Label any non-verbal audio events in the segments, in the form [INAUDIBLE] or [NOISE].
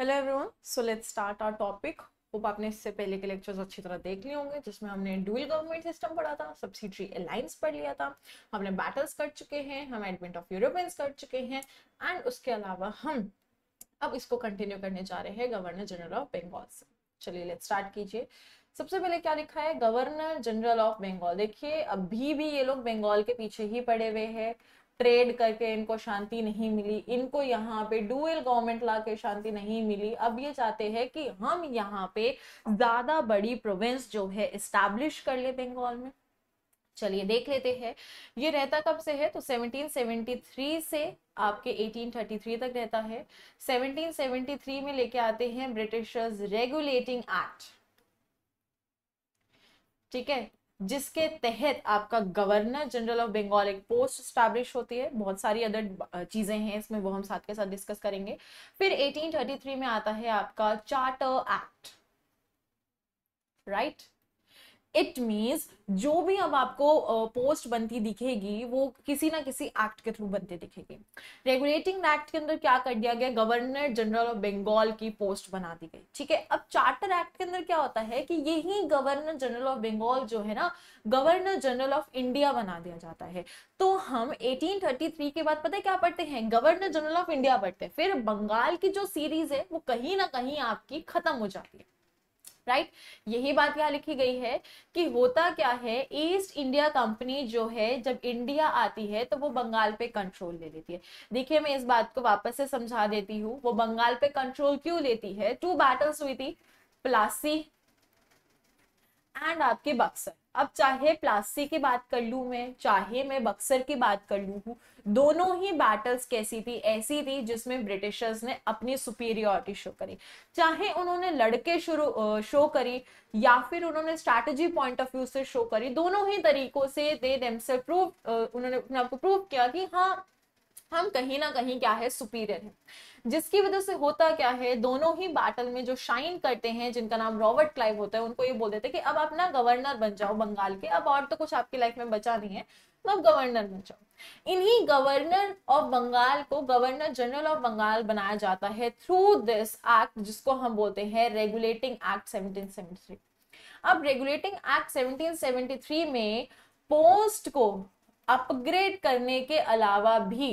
Hello everyone so let's start our topic hope आपने इससे पहले के लेक्चर्स अच्छी तरह देख लिए होंगे जिसमें हमने डुअल गवर्नमेंट सिस्टम पढ़ा था सब्सिडरी अलायंस पढ़ लिया था हमने बैटल्स कर चुके हैं हम एडमिट ऑफ यूरोपियंस कर चुके हैं एंड उसके अलावा हम अब इसको कंटिन्यू करने जा रहे हैं गवर्नर जनरल ऑफ बंगाल से चलिए लेट स्टार्ट कीजिए सबसे पहले क्या लिखा है गवर्नर जनरल ऑफ बंगाल देखिए अभी भी ये लोग बंगाल के पीछे ही पड़े हुए हैं ट्रेड करके इनको शांति नहीं मिली इनको यहाँ पे डुअल गवर्नमेंट ला के शांति नहीं मिली अब ये चाहते हैं कि हम यहाँ पे ज्यादा बड़ी प्रोविंस जो है इस्टेब्लिश कर ले बंगाल में चलिए देख लेते हैं ये रहता कब से है तो 1773 से आपके 1833 तक रहता है 1773 में लेके आते हैं ब्रिटिशर्स रेगुलेटिंग एक्ट ठीक है जिसके तहत आपका गवर्नर जनरल ऑफ बंगाल एक पोस्ट स्टैब्लिश होती है बहुत सारी अदर चीज़ें हैं इसमें वो हम साथ के साथ डिस्कस करेंगे फिर 1833 में आता है आपका charter act right right? It means जो भी अब आपको पोस्ट बनती दिखेगी वो किसी ना किसी एक्ट के थ्रू बनती दिखेगी रेगुलेटिंग एक्ट के अंदर क्या कर दिया गया गवर्नर जनरल ऑफ बंगाल की पोस्ट बना दी गई ठीक है अब चार्टर एक्ट के अंदर क्या होता है कि यही गवर्नर जनरल ऑफ बंगाल जो है ना गवर्नर जनरल ऑफ इंडिया बना दिया जाता है तो हम 1833 के बाद पता है क्या पढ़ते हैं गवर्नर जनरल ऑफ इंडिया पढ़ते हैं फिर बंगाल की जो सीरीज है वो कहीं ना कहीं आपकी खत्म हो जाती है राइट यही बात यहाँ लिखी गई है कि होता क्या है ईस्ट इंडिया कंपनी जो है जब इंडिया आती है तो वो बंगाल पे कंट्रोल ले लेती है देखिए मैं इस बात को वापस से समझा देती हूँ वो बंगाल पे कंट्रोल क्यों लेती है टू बैटल्स हुई थी प्लासी एंड आपके बक्सर अब चाहे प्लासी की बात कर लू मैं चाहे मैं बक्सर की बात कर लू हूँ दोनों ही बैटल्स कैसी थी ऐसी थी जिसमें ब्रिटिशर्स ने अपनी सुपीरियोरिटी शो करी चाहे उन्होंने लड़के शुरू शो करी या फिर उन्होंने स्ट्रैटेजी पॉइंट ऑफ व्यू से शो करी दोनों ही तरीकों से दे देम से प्रूव उन्होंने अपने आपको प्रूव किया कि हाँ हम कहीं ना कहीं क्या है सुपीरियर है जिसकी वजह से होता क्या है दोनों ही बैटल में जो शाइन करते हैं जिनका नाम रॉबर्ट क्लाइव होता है उनको ये बोल देते कि अब आप ना गवर्नर बन जाओ बंगाल के अब और तो कुछ आपकी लाइफ में बचा नहीं है मतलब गवर्नर बन जाओ इन्हीं गवर्नर ऑफ बंगाल को गवर्नर जनरल ऑफ बंगाल बनाया जाता है थ्रू दिस एक्ट जिसको हम बोलते हैं रेगुलेटिंग एक्ट 1773 अब रेगुलेटिंग एक्ट 1773 में पोस्ट को अपग्रेड करने के अलावा भी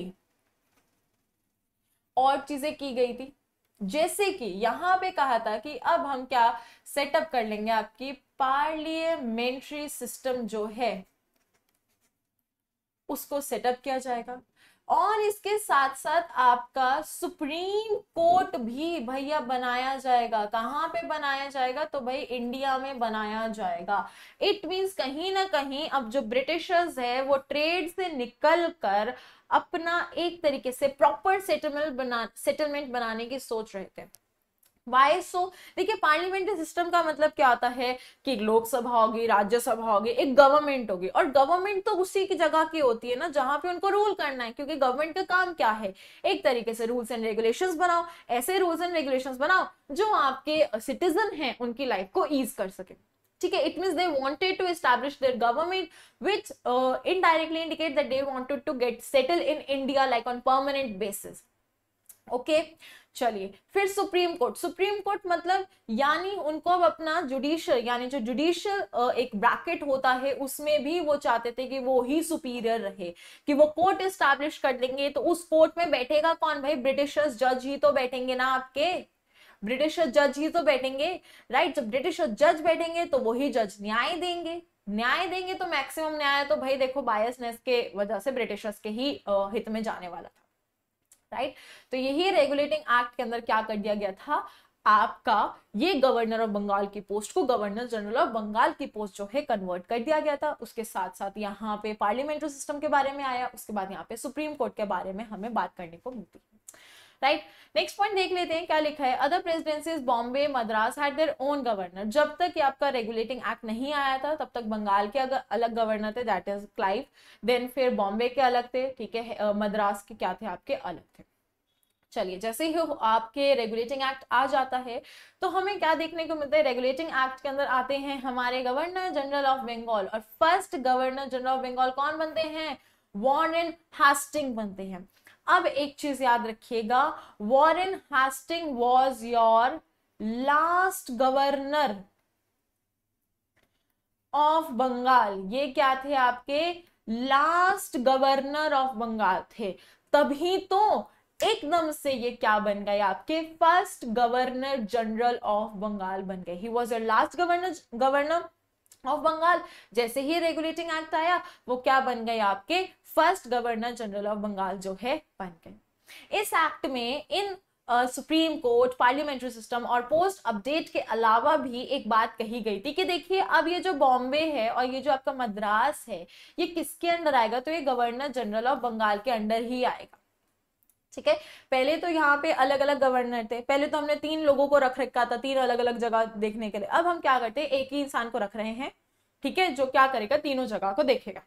और चीजें की गई थी जैसे कि यहां पे कहा था कि अब हम क्या सेटअप कर लेंगे आपकी पार्लियामेंट्री सिस्टम जो है उसको सेटअप किया जाएगा और इसके साथ साथ आपका सुप्रीम कोर्ट भी भैया बनाया जाएगा कहाँ पे बनाया जाएगा तो भाई इंडिया में बनाया जाएगा इट मीन्स कहीं ना कहीं अब जो ब्रिटिशर्स है वो ट्रेड से निकल कर अपना एक तरीके से प्रॉपर सेटलमेंट बना सेटलमेंट बनाने की सोच रहे थे वाई सो देखिए पार्लियामेंट्री सिस्टम का मतलब क्या होता है कि लोकसभा होगी राज्यसभा होगी एक गवर्नमेंट होगी और गवर्नमेंट तो उसी की जगह की होती है ना जहां पे उनको रूल करना है क्योंकि गवर्नमेंट का काम क्या है एक तरीके से रूल्स एंड रेगुलेशंस बनाओ ऐसे रूल्स एंड रेगुलेशंस बनाओ जो आपके सिटीजन हैं उनकी लाइफ को ईज कर सके ठीक है it mean they wanted to establish their government which indirectly indicate that they wanted to get settle in India like on permanent basis okay okay? चलिए फिर सुप्रीम कोर्ट सुप्रीम कोर्ट मतलब यानी उनको अब अपना जुडिशियल यानी जो जुडिशियल एक ब्रैकेट होता है उसमें भी वो चाहते थे कि वो ही सुपीरियर रहे कि वो कोर्ट स्टैब्लिश कर लेंगे तो उस कोर्ट में बैठेगा कौन भाई ब्रिटिशर्स जज ही तो बैठेंगे ना आपके ब्रिटिश जज ही तो बैठेंगे राइट जब ब्रिटिश जज बैठेंगे तो वही जज न्याय देंगे न्याय देंगे तो मैक्सिमम न्याय तो भाई देखो बायसनेस के वजह से ब्रिटिशर्स के ही हित में जाने वाला था राइट तो यही रेगुलेटिंग एक्ट के अंदर क्या कर दिया गया था आपका ये गवर्नर ऑफ बंगाल की पोस्ट को गवर्नर जनरल ऑफ बंगाल की पोस्ट जो है कन्वर्ट कर दिया गया था उसके साथ साथ यहाँ पे पार्लियामेंट्री सिस्टम के बारे में आया उसके बाद यहाँ पे सुप्रीम कोर्ट के बारे में हमें बात करने को मिलती राइट नेक्स्ट पॉइंट देख लेते हैं क्या लिखा है other presidencies Bombay Madras had their own governor जब तक ये आपका रेगुलेटिंग एक्ट नहीं आया था तब तक बंगाल के अगर अलग गवर्नर थे दैट इज क्लाइव देन फिर बॉम्बे के अलग थे ठीक है मद्रास के क्या थे आपके अलग थे चलिए जैसे ही आपके रेगुलेटिंग एक्ट आ जाता है तो हमें क्या देखने को मिलता है रेगुलेटिंग एक्ट के अंदर आते हैं हमारे गवर्नर जनरल ऑफ बंगाल और first governor general of Bengal कौन बनते हैं वॉर्न एंड हास्टिंग बनते हैं अब एक चीज याद रखिएगा Warren Hasting was your last governor of Bengal ये क्या थे आपके लास्ट गवर्नर ऑफ बंगाल थे तभी तो एकदम से ये क्या बन गए आपके first governor general of Bengal बन गए he was your last governor governor of Bengal जैसे ही रेगुलेटिंग एक्ट आया वो क्या बन गए आपके first governor general of Bengal जो है बन गए इस एक्ट में इन सुप्रीम कोर्ट पार्लियामेंट्री सिस्टम और पोस्ट अपडेट के अलावा भी एक बात कही गई थी कि देखिए अब ये जो बॉम्बे है और ये जो आपका मद्रास है ये किसके अंडर आएगा तो ये गवर्नर जनरल ऑफ बंगाल के अंडर ही आएगा ठीक है पहले तो यहाँ पे अलग अलग गवर्नर थे पहले तो हमने तीन लोगों को रख रखा था तीन अलग अलग जगह देखने के लिए अब हम क्या करते हैं एक ही इंसान को रख रहे हैं ठीक है जो क्या करेगा तीनों जगह को देखेगा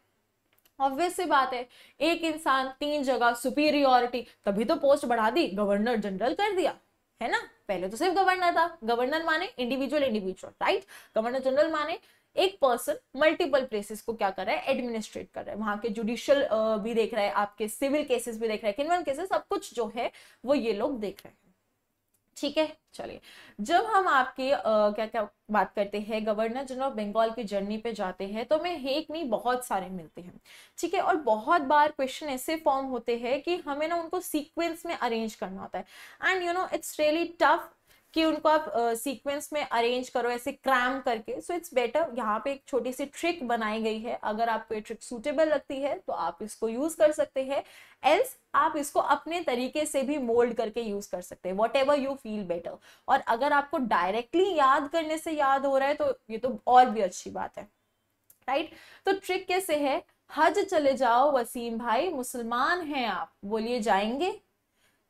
ऑब्वियस सी बात है एक इंसान तीन जगह सुपीरियोरिटी तभी तो पोस्ट बढ़ा दी गवर्नर जनरल कर दिया है ना पहले तो सिर्फ गवर्नर था गवर्नर माने individual individual right governor general माने एक पर्सन मल्टीपल प्लेसेस को क्या कर रहा है एडमिनिस्ट्रेट कर रहा है वहां के जुडिशियल भी देख रहा है आपके सिविल केसेस भी देख रहा है क्रिमिनल केसेस सब कुछ जो है वो ये लोग देख रहे हैं ठीक है चलिए जब हम आपके आ, क्या क्या बात करते हैं गवर्नर जनरल ऑफ बंगाल की जर्नी पे जाते हैं तो हमें एक नहीं बहुत सारे मिलते हैं ठीक है और बहुत बार क्वेश्चन ऐसे फॉर्म होते हैं कि हमें ना उनको सीक्वेंस में अरेंज करना होता है and you know it's really tough कि उनको आप सीक्वेंस uh, में अरेंज करो ऐसे क्रैम करके सो इट्स बेटर यहाँ पे एक छोटी सी ट्रिक बनाई गई है अगर आपको ये ट्रिक सूटेबल लगती है तो आप इसको यूज कर सकते हैं एल्स आप इसको अपने तरीके से भी मोल्ड करके यूज कर सकते हैं whatever you feel better और अगर आपको डायरेक्टली याद करने से याद हो रहा है तो ये तो और भी अच्छी बात है राइट right? तो ट्रिक कैसे है हज चले जाओ वसीम भाई मुसलमान हैं आप बोलिए जाएंगे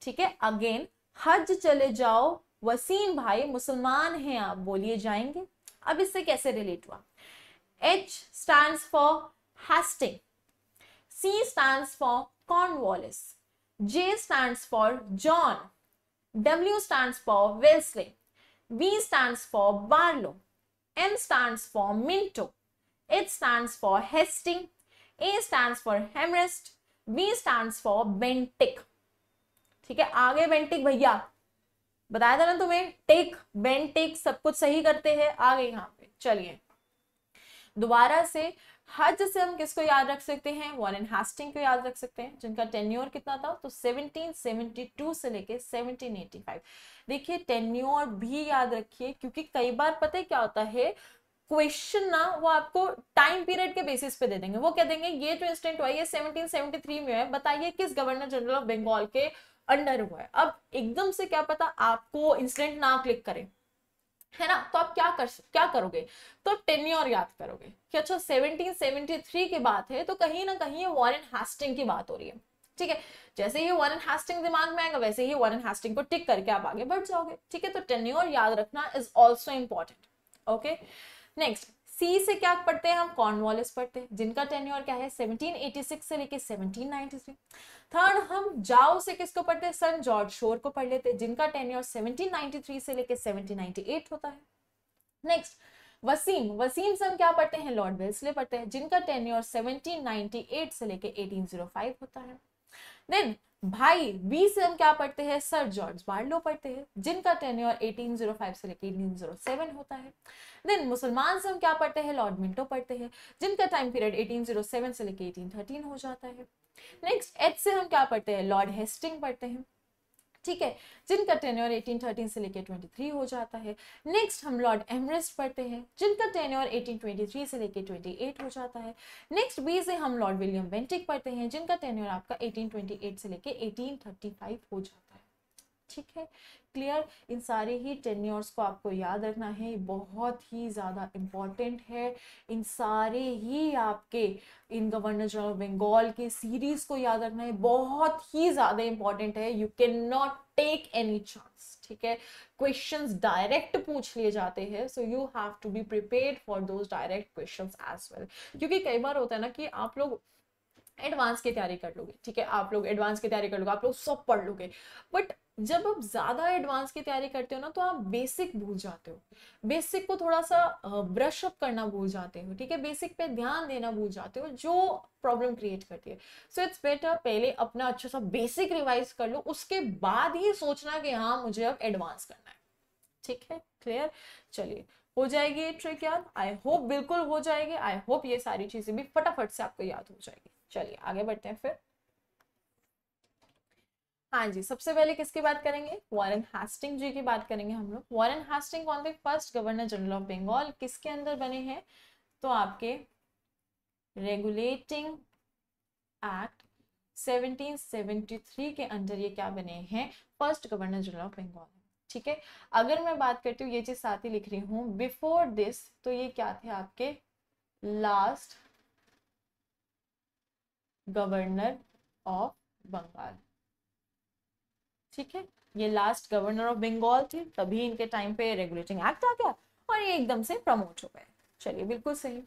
ठीक है अगेन हज चले जाओ वसीम भाई मुसलमान हैं आप बोलिए जाएंगे अब इससे कैसे रिलेट हुआ H stand for Hasting C stand for Cornwallis J stand for John W stand for Wellesley V stand for Barlow M stand for Minto H stand for Hasting A stand for Amherst B stand for Bentinck ठीक है आगे Bentinck भैया बताया था ना तुम्हें take Ben take सब कुछ सही करते हैं आ गए यहाँ पे चलिए दोबारा से हज से हम किसको याद रख सकते हैं वॉरेन हास्टिंग को याद रख सकते हैं जिनका टेन्योर कितना था तो 1772 से लेके 1785 देखिए टेन्योर भी याद रखिए क्योंकि कई बार पता है क्या होता है क्वेश्चन ना वो आपको टाइम पीरियड के बेसिस पे दे देंगे वो कह देंगे ये जो इंसिडेंट हुआ ये 1773 में है बताइए किस गवर्नर जनरल ऑफ बंगाल के अंडर हुआ है अब एकदम से क्या पता आपको इंसिडेंट ना क्लिक करे है ना तो आप क्या कर क्या करोगे तो टेन्योर याद करोगे कि अच्छा 1773 की बात है तो कहीं ना कहीं ये वॉरेन हास्टिंग की बात हो रही है ठीक है जैसे ही वॉरेन हास्टिंग दिमाग में आएगा वैसे ही वॉरेन हास्टिंग को टिक करके आप आगे बढ़ जाओगे ठीक है तो टेन्योर याद रखना is also important okay next C से क्या पढ़ते हैं हम कॉर्नवालिस पढ़ते हैं जिनका टेन्योर क्या है 1786 से लेके 1793 थर्ड हम जाओ से किसको पढ़ते हैं सन जॉर्ज शोर को पढ़ लेते हैं जिनका टेन्योर 1793 से लेके 1798 होता है नेक्स्ट वसीम वसीम से हम क्या पढ़ते हैं लॉर्ड वेल्सले पढ़ते हैं जिनका टेन्योर सेवनटीन से लेके एटीन oh होता है देन भाई बी से हम क्या पढ़ते हैं सर जॉर्ज बार्लो पढ़ते हैं जिनका टेन्योर 1805 से लेकर 1807 होता है देन मुसलमान से हम क्या पढ़ते हैं लॉर्ड मिंटो पढ़ते हैं जिनका टाइम पीरियड 1807 से लेकर 1813 हो जाता है नेक्स्ट एच से हम क्या पढ़ते हैं लॉर्ड हेस्टिंग पढ़ते हैं ठीक है जिनका टेन्योर 1813 से लेकर 23 हो जाता है नेक्स्ट हम लॉर्ड एमरेस्ट पढ़ते हैं जिनका टेन्योर 1823 से लेकर 28 हो जाता है नेक्स्ट बी से हम लॉर्ड विलियम बेंटिक पढ़ते हैं जिनका टेन्योर आपका 1828 से लेकर 1835 हो जाता है ठीक है क्लियर इन सारे ही टेन्योर्स को आपको याद रखना है बहुत ही ज़्यादा इम्पॉर्टेंट है इन सारे ही आपके इन गवर्नर जनरल बंगाल के सीरीज़ को याद रखना है बहुत ही ज़्यादा इम्पॉर्टेंट है you can not take any chance ठीक है क्वेश्चंस डायरेक्ट पूछ लिए जाते हैं so you have to be prepare for those direct question as well क्योंकि कई बार होता है ना कि आप लोग एडवांस की तैयारी कर लोगे ठीक है आप लोग एडवांस की तैयारी कर लोगे आप लोग सब पढ़ लोगे बट जब आप ज़्यादा एडवांस की तैयारी करते हो ना तो आप बेसिक भूल जाते हो बेसिक को थोड़ा सा ब्रश अप करना भूल जाते हो ठीक है बेसिक पे ध्यान देना भूल जाते हो जो प्रॉब्लम क्रिएट करती है सो इट्स बेटर पहले अपना अच्छा सा बेसिक रिवाइज कर लो उसके बाद ही सोचना कि हाँ मुझे अब एडवांस करना है ठीक है क्लियर चलिए हो जाएगी ये ट्रिक याद आई होप बिल्कुल हो जाएगी आई होप ये सारी चीज़ें भी फटाफट से आपको याद हो जाएगी चलिए आगे बढ़ते हैं फिर हाँ जी सबसे पहले किसकी बात करेंगे वॉरेन हास्टिंग जी की बात करेंगे हम लोग वॉरेन हास्टिंग कौन थे first governor general of Bengal किसके अंदर बने हैं तो आपके रेगुलेटिंग एक्ट 1773 के अंदर ये क्या बने हैं first governor general of Bengal ठीक है अगर मैं बात करती हूँ ये चीज साथ ही लिख रही हूँ बिफोर दिस तो ये क्या थे आपके लास्ट गवर्नर ऑफ बंगाल ठीक है ये लास्ट गवर्नर ऑफ बंगाल थे तभी इनके टाइम पे रेगुलेटिंग एक्ट आ गया और ये एकदम से प्रमोट हो गए चलिए बिल्कुल सही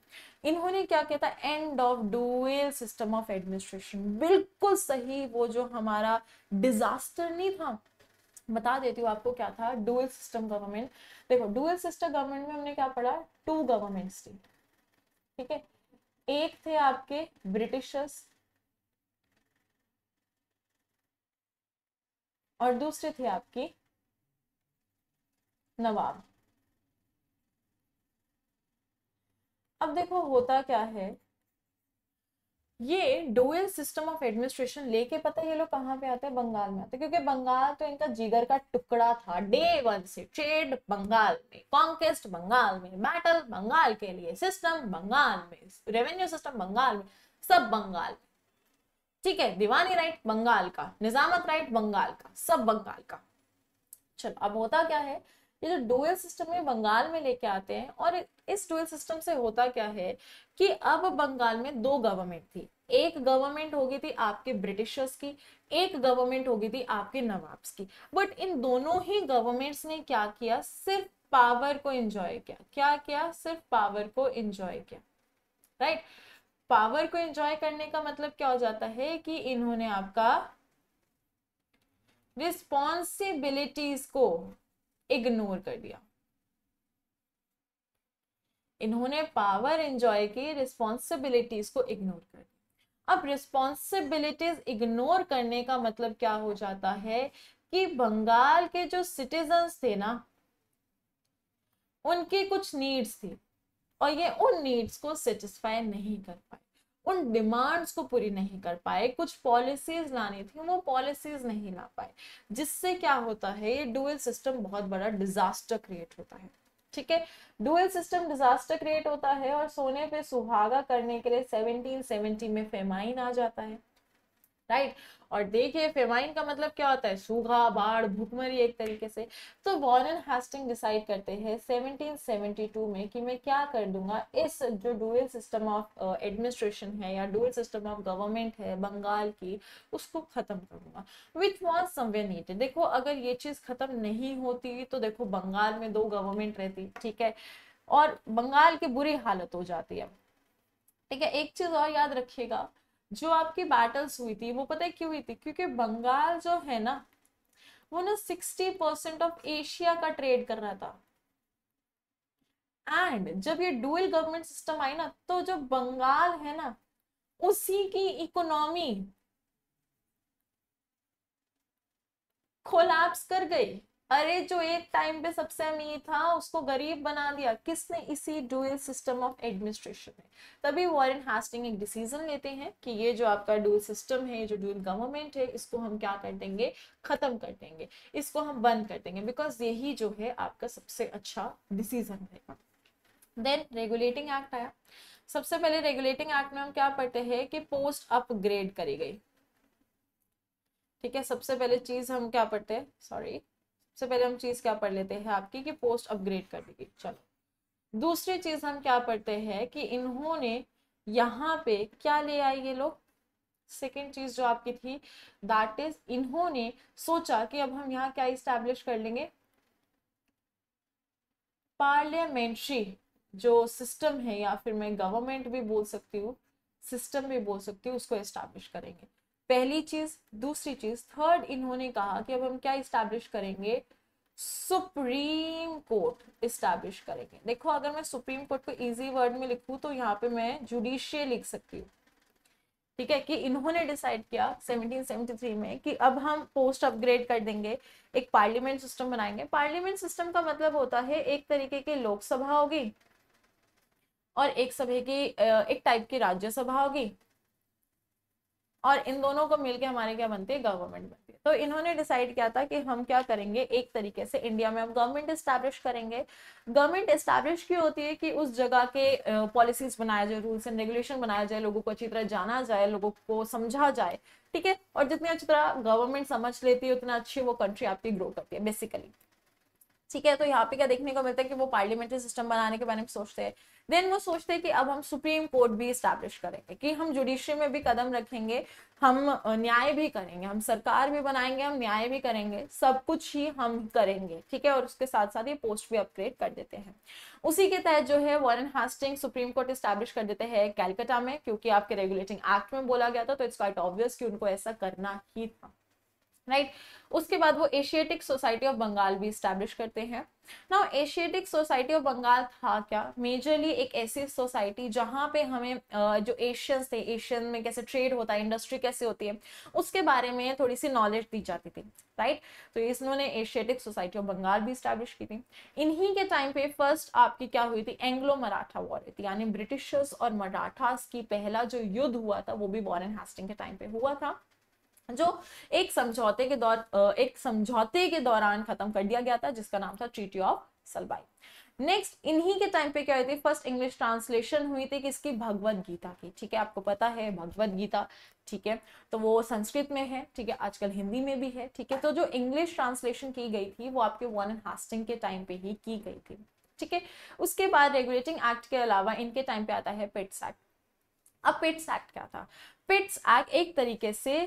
इन्होंने क्या किया था end of dual system of administration बिल्कुल सही वो जो हमारा डिजास्टर नहीं था बता देती हूँ आपको क्या था डुअल सिस्टम गवर्नमेंट देखो डुअल सिस्टम गवर्नमेंट में हमने क्या पढ़ा टू गवर्नमेंट्स थी ठीक है एक थे आपके ब्रिटिशर्स और दूसरे थे आपके नवाब अब देखो होता क्या है ये डोयल सिस्टम ऑफ एडमिनिस्ट्रेशन लेके पता है ये लोग कहाँ पे आते हैं बंगाल में आते हैं क्योंकि बंगाल तो इनका जिगर का टुकड़ा था डे वन से ट्रेड बंगाल में कॉन्केस्ट बंगाल में बैटल बंगाल के लिए सिस्टम बंगाल में रेवेन्यू सिस्टम बंगाल में सब बंगाल में ठीक है दीवानी राइट बंगाल का निजामत राइट बंगाल का सब बंगाल का चलो अब होता क्या है ये जो डोयल सिस्टम है बंगाल में लेके आते हैं और इस डोयल सिस्टम से होता क्या है कि अब बंगाल में दो गवर्नमेंट थी एक गवर्नमेंट होगी थी आपके ब्रिटिशर्स की एक गवर्नमेंट होगी थी आपके नवाब्स की बट इन दोनों ही गवर्नमेंट्स ने क्या किया सिर्फ पावर को एंजॉय किया क्या किया सिर्फ पावर को एंजॉय किया राइट right? पावर को एंजॉय करने का मतलब क्या हो जाता है कि इन्होंने आपका रिस्पॉन्सिबिलिटीज को इग्नोर कर दिया इन्होंने पावर एंजॉय की रिस्पॉन्सिबिलिटीज को इग्नोर कर दिया अब रिस्पॉन्सिबिलिटीज इग्नोर करने का मतलब क्या हो जाता है कि बंगाल के जो सिटीजन्स थे ना उनकी कुछ नीड्स थी और ये उन नीड्स को सेटिस्फाई नहीं कर पाए उन डिमांड्स को पूरी नहीं कर पाए कुछ पॉलिसीज लानी थी वो पॉलिसीज नहीं ला पाए जिससे क्या होता है ये डुअल सिस्टम बहुत बड़ा डिजास्टर क्रिएट होता है ठीक है डुअल सिस्टम डिजास्टर क्रिएट होता है और सोने पे सुहागा करने के लिए 1770 में फेमाइन आ जाता है राइट और देखिए फेमाइन का मतलब क्या होता है सूखा बाढ़ भूखमरी एक तरीके से तो वॉरन हास्टिंग डिसाइड करते हैं 1772 में कि मैं क्या कर दूंगा इस जो डुअल सिस्टम ऑफ एडमिनिस्ट्रेशन है या डुअल सिस्टम ऑफ गवर्नमेंट है बंगाल की उसको खत्म करूंगा विच वॉज समवे नीट देखो अगर ये चीज खत्म नहीं होती तो देखो बंगाल में दो गवर्नमेंट रहती ठीक है और बंगाल की बुरी हालत हो जाती है ठीक है एक चीज और याद रखिएगा जो आपकी बैटल्स हुई थी वो पता है क्यों हुई थी क्योंकि बंगाल जो है ना वो ना सिक्सटी परसेंट ऑफ एशिया का ट्रेड कर रहा था एंड जब ये डुअल गवर्नमेंट सिस्टम आई ना तो जो बंगाल है ना उसी की इकोनॉमी कोलैप्स कर गई अरे जो एक टाइम पे सबसे अमीर था उसको गरीब बना दिया किसने इसी डुअल सिस्टम ऑफ एडमिनिस्ट्रेशन में तभी वॉरेन हास्टिंग एक डिसीजन लेते हैं कि ये जो आपका डुअल सिस्टम है जो डुअल गवर्नमेंट है इसको हम क्या कर देंगे खत्म कर देंगे इसको हम बंद कर देंगे बिकॉज यही जो है आपका सबसे अच्छा डिसीजन है देन रेगुलेटिंग एक्ट आया सबसे पहले रेगुलेटिंग एक्ट में हम क्या पढ़ते हैं कि पोस्ट अपग्रेड करी गई ठीक है सबसे पहले चीज हम क्या पढ़ते हैं सॉरी सबसे पहले हम चीज़ क्या पढ़ लेते हैं आपकी कि पोस्ट अपग्रेड कर की चलो दूसरी चीज़ हम क्या पढ़ते हैं कि इन्होंने यहाँ पे क्या ले आए ये लोग सेकेंड चीज़ जो आपकी थी दैट इज इन्होंने सोचा कि अब हम यहाँ क्या इस्टेब्लिश कर लेंगे पार्लियामेंट्री जो सिस्टम है या फिर मैं गवर्नमेंट भी बोल सकती हूँ सिस्टम भी बोल सकती हूँ उसको इस्टेब्लिश करेंगे पहली चीज दूसरी चीज थर्ड इन्होंने कहा कि अब हम क्या इस्टेब्लिश करेंगे सुप्रीम कोर्ट इस्टेब्लिश करेंगे देखो अगर मैं सुप्रीम कोर्ट को इजी वर्ड में लिखूं तो यहाँ पे मैं जुडिशियल लिख सकती हूँ ठीक है कि इन्होंने डिसाइड किया 1773 में कि अब हम पोस्ट अपग्रेड कर देंगे एक पार्लियामेंट सिस्टम बनाएंगे पार्लियामेंट सिस्टम का मतलब होता है एक तरीके की लोकसभा होगी और एक सभी की एक टाइप की राज्यसभा होगी और इन दोनों को मिलकर हमारे क्या बनती है गवर्नमेंट बनती है तो इन्होंने डिसाइड किया था कि हम क्या करेंगे एक तरीके से इंडिया में हम गवर्नमेंट इस्टेब्लिश करेंगे गवर्नमेंट इस्टेब्लिश क्यों होती है कि उस जगह के पॉलिसीज बनाया जाए रूल्स एंड रेगुलेशन बनाया जाए लोगों को अच्छी तरह जाना जाए लोगों को समझा जाए ठीक है और जितनी अच्छी तरह गवर्नमेंट समझ लेती है उतना अच्छी वो कंट्री आपकी ग्रो करती है बेसिकली ठीक है तो यहाँ पे क्या देखने को मिलता है कि वो पार्लियामेंट्री सिस्टम बनाने के बारे में सोचते हैं देन वो सोचते हैं कि अब हम सुप्रीम कोर्ट भी इस्टेब्लिश करेंगे कि हम जुडिशरी में भी कदम रखेंगे हम न्याय भी करेंगे हम सरकार भी बनाएंगे हम न्याय भी करेंगे सब कुछ ही हम करेंगे ठीक है और उसके साथ साथ ये पोस्ट भी अपग्रेड कर देते हैं उसी के तहत जो है Warren Hasting supreme court establish कर देते हैं कैलकाटा में क्योंकि आपके रेगुलेटिंग एक्ट में बोला गया था तो इट्स क्वाइट ऑब्वियस कि उनको ऐसा करना ही था राइट उसके बाद वो एशियाटिक सोसाइटी ऑफ बंगाल भी स्टैब्लिश करते हैं ना एशियाटिक सोसाइटी ऑफ बंगाल था क्या मेजरली एक ऐसी सोसाइटी जहाँ पे हमें जो एशियंस थे एशियन में कैसे ट्रेड होता है इंडस्ट्री कैसे होती है उसके बारे में थोड़ी सी नॉलेज दी जाती थी राइट तो इसने एशियाटिक सोसाइटी ऑफ बंगाल भी स्टैब्लिश की थी इन्हीं के टाइम पे फर्स्ट आपकी क्या हुई थी एंग्लो मराठा वॉर थी यानी ब्रिटिशर्स और मराठास की पहला जो युद्ध हुआ था वो भी वॉरन हास्टिंग के टाइम पे हुआ था जो एक समझौते के दौर एक समझौते के दौरान खत्म कर दिया गया था जिसका नाम था ट्रीटी ऑफ सलबाई नेक्स्ट इन्हीं के टाइम पे क्या हुई थी फर्स्ट इंग्लिश ट्रांसलेशन हुई थी किसकी भगवत गीता की ठीक है आपको पता है भगवत गीता ठीक है तो वो संस्कृत में है ठीक है आजकल हिंदी में भी है ठीक है तो जो इंग्लिश ट्रांसलेशन की गई थी वो आपके वन एंड हास्टिंग के टाइम पे ही की गई थी ठीक है उसके बाद रेगुलेटिंग एक्ट के अलावा इनके टाइम पे आता है पिट्स एक्ट अब पिट्स एक्ट क्या था पिट्स एक्ट एक तरीके से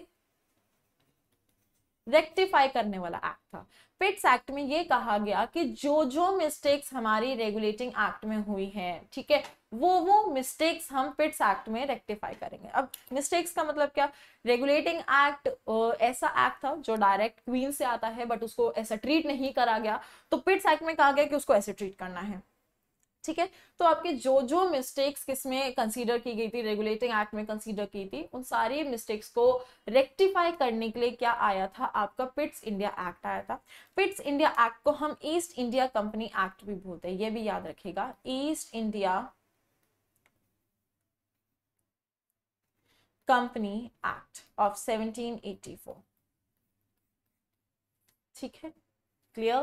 रेक्टिफाई करने वाला एक्ट था पिट्स एक्ट में ये कहा गया कि जो जो मिस्टेक्स हमारी रेगुलेटिंग एक्ट में हुई हैं ठीक है वो वो मिस्टेक्स हम पिट्स एक्ट में रेक्टिफाई करेंगे अब मिस्टेक्स का मतलब क्या रेगुलेटिंग एक्ट ऐसा एक्ट था जो डायरेक्ट क्वीन से आता है बट उसको ऐसा ट्रीट नहीं करा गया तो पिट्स एक्ट में कहा गया कि उसको ऐसे ट्रीट करना है ठीक है तो आपके जो जो मिस्टेक्स किसमें कंसीडर की गई थी रेगुलेटिंग एक्ट में कंसीडर की थी उन सारी मिस्टेक्स को रेक्टिफाई करने के लिए क्या आया था आपका पिट्स इंडिया एक्ट आया था पिट्स इंडिया एक्ट को हम ईस्ट इंडिया कंपनी एक्ट भी बोलते हैं ये भी याद रखेगा East India company act of 1784 ठीक है clear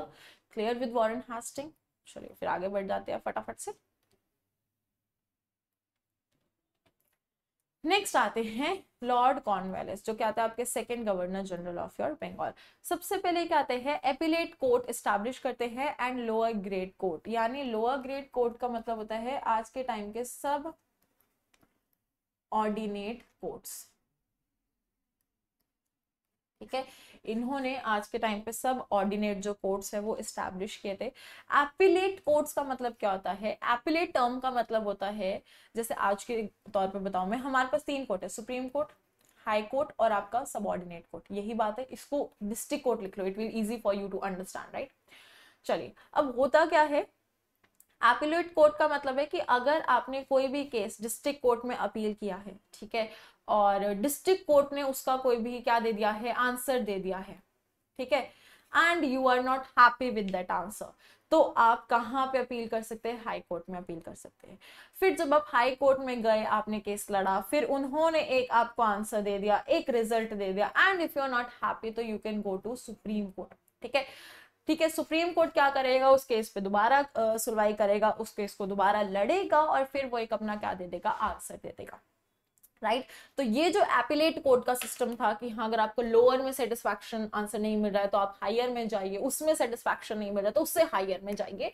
clear with Warren Hasting चलिए फिर आगे बढ़ जाते हैं फटाफट से नेक्स्ट आते हैं लॉर्ड कॉर्नवेलिस जो क्या आता है आपके second governor general of your Bengal सबसे पहले क्या आते हैं एपिलेट कोर्ट स्टैब्लिश करते हैं एंड लोअर ग्रेड कोर्ट यानी लोअर ग्रेड कोर्ट का मतलब होता है आज के टाइम के सब ऑर्डिनेट कोर्ट्स ठीक है इन्होंने आज के टाइम पे सब ऑर्डिनेट जो कोर्ट्स है वो इस्टेब्लिश किए थे एपिलेट कोर्ट्स का मतलब क्या होता है एपिलेट टर्म का मतलब होता है जैसे आज के तौर पर बताऊं मैं हमारे पास तीन कोर्ट है सुप्रीम कोर्ट हाई कोर्ट और आपका सब ऑर्डिनेट कोर्ट यही बात है इसको डिस्ट्रिक्ट कोर्ट लिख लो it will easy for you to understand right चलिए अब होता क्या है एपिलेट कोर्ट का मतलब है कि अगर आपने कोई भी केस डिस्ट्रिक्ट कोर्ट में अपील किया है ठीक है और डिस्ट्रिक्ट कोर्ट ने उसका कोई भी क्या दे दिया है आंसर दे दिया है ठीक है and you are not happy with that answer तो आप कहाँ पे अपील कर सकते हैं हाई कोर्ट में अपील कर सकते हैं फिर जब आप हाई कोर्ट में गए आपने केस लड़ा फिर उन्होंने एक आपको आंसर दे दिया एक रिजल्ट दे दिया and if you are not happy तो you can go to supreme court ठीक है ठीक है सुप्रीम कोर्ट क्या करेगा उस केस पे दोबारा सुनवाई करेगा उस केस को दोबारा लड़ेगा और फिर वो एक अपना क्या दे देगा आंसर दे देगा राइट right? तो ये जो एपिलेट कोर्ट का सिस्टम था कि हाँ अगर आपको लोअर में सेटिस्फैक्शन आंसर नहीं मिल रहा है तो आप हायर में जाइए उसमें सेटिस्फैक्शन नहीं मिल रहा तो उससे हायर में जाइए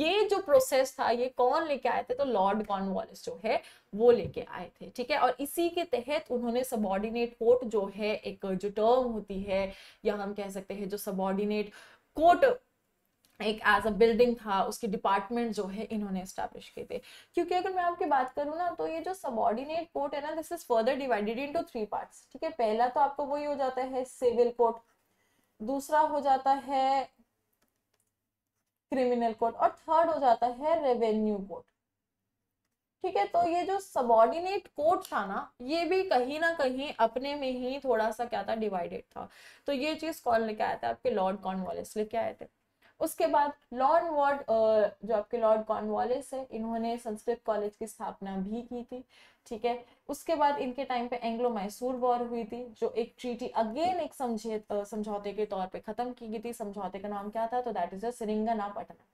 ये जो प्रोसेस था ये कौन लेके आए थे तो लॉर्ड कॉर्नवालिस जो है वो लेके आए थे ठीक है और इसी के तहत उन्होंने सबॉर्डिनेट कोर्ट जो है एक जो टर्म होती है या हम कह सकते हैं जो सबॉर्डिनेट कोर्ट एक एज अ बिल्डिंग था उसके डिपार्टमेंट जो है इन्होंने स्टैब्लिश किए थे क्योंकि अगर मैं आपकी बात करूँ ना तो ये जो सबॉर्डिनेट कोर्ट है ना this is further divided to three part ठीक है पहला तो आपको वही हो जाता है सिविल कोर्ट दूसरा हो जाता है क्रिमिनल कोर्ट और थर्ड हो जाता है रेवेन्यू कोर्ट ठीक है तो ये जो सबॉर्डिनेट कोर्ट था ना ये भी कहीं ना कहीं अपने में ही थोड़ा सा क्या था डिवाइडेड था तो ये चीज कौन लेके आया था आपके लॉर्ड कॉर्नवालिस लेके आए थे उसके बाद लॉर्ड वॉर्ड जो आपके लॉर्ड कॉर्नवालिस है इन्होंने संस्कृत कॉलेज की स्थापना भी की थी ठीक है उसके बाद इनके टाइम पे एंग्लो मैसूर वॉर हुई थी जो एक ट्रीटी अगेन एक समझे समझौते के तौर पे खत्म की गई थी समझौते का नाम क्या था तो दैट इज अ पटना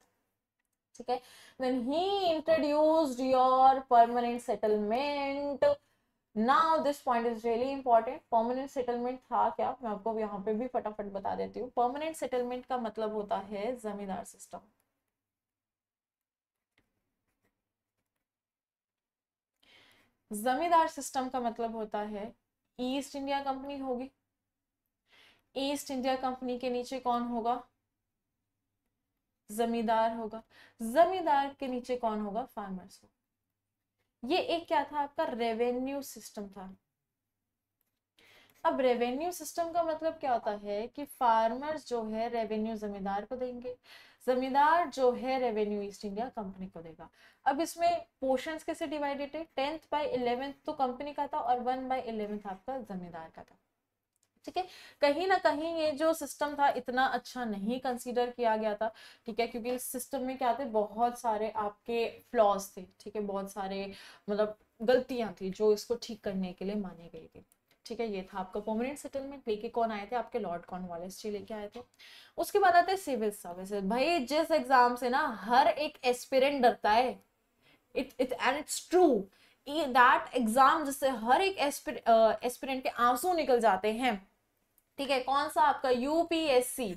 ठीक है then he introduced your permanent settlement now this point is really important permanent settlement था क्या मैं आपको यहाँ पे भी फटाफट बता देती हूँ परमानेंट सेटलमेंट का मतलब होता है जमींदार सिस्टम जमींदार सिस्टम का मतलब होता है ईस्ट इंडिया कंपनी होगी ईस्ट इंडिया कंपनी के नीचे कौन होगा जमींदार होगा जमींदार के नीचे कौन होगा फार्मर्स होगा ये एक क्या था आपका रेवेन्यू सिस्टम था अब रेवेन्यू सिस्टम का मतलब क्या होता है कि फार्मर्स जो है रेवेन्यू जमींदार को देंगे जमींदार जो है रेवेन्यू ईस्ट इंडिया कंपनी को देगा अब इसमें पोर्शंस कैसे डिवाइडेड है टेंथ बाय इलेवेंथ तो कंपनी का था और वन बाय इलेवेंथ आपका जमींदार का था ठीक है कहीं ना कहीं ये जो सिस्टम था इतना अच्छा नहीं कंसीडर किया गया था ठीक है क्योंकि इस सिस्टम में क्या थे बहुत सारे आपके फ्लॉज थे ठीक है बहुत सारे मतलब गलतियां थी जो इसको ठीक करने के लिए मानी गई थी ठीक है ये था आपका परमानेंट सेटलमेंट लेके कौन आए थे आपके लॉर्ड कॉर्नवालिस जी लेके आए थे उसके बाद आते हैं सिविल सर्विसेज भाई जिस एग्जाम से ना हर एक एस्पिरेंट डरता है it it and it's true that exam जिससे हर एक एस्पिरेंट के आंसू निकल जाते हैं ठीक है कौन सा आपका यूपीएससी